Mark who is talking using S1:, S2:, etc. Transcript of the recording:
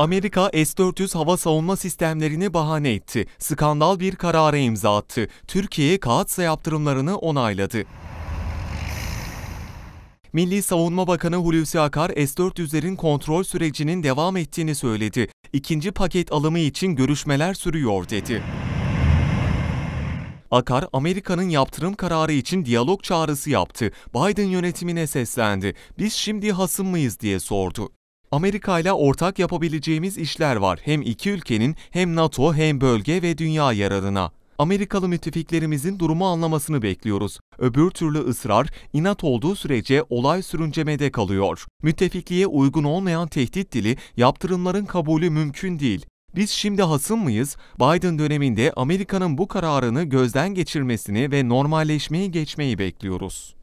S1: Amerika S-400 hava savunma sistemlerini bahane etti. Skandal bir karara imza attı. Türkiye kağıtsa yaptırımlarını onayladı. Milli Savunma Bakanı Hulusi Akar, S-400'lerin kontrol sürecinin devam ettiğini söyledi. İkinci paket alımı için görüşmeler sürüyor dedi. Akar, Amerika'nın yaptırım kararı için diyalog çağrısı yaptı. Biden yönetimine seslendi. Biz şimdi hasım mıyız diye sordu. Amerika ile ortak yapabileceğimiz işler var hem iki ülkenin hem NATO hem bölge ve dünya yararına. Amerikalı müttefiklerimizin durumu anlamasını bekliyoruz. Öbür türlü ısrar, inat olduğu sürece olay sürüncemede kalıyor. Müttefikliğe uygun olmayan tehdit dili, yaptırımların kabulü mümkün değil. Biz şimdi hasım mıyız? Biden döneminde Amerika'nın bu kararını gözden geçirmesini ve normalleşmeyi geçmeyi bekliyoruz.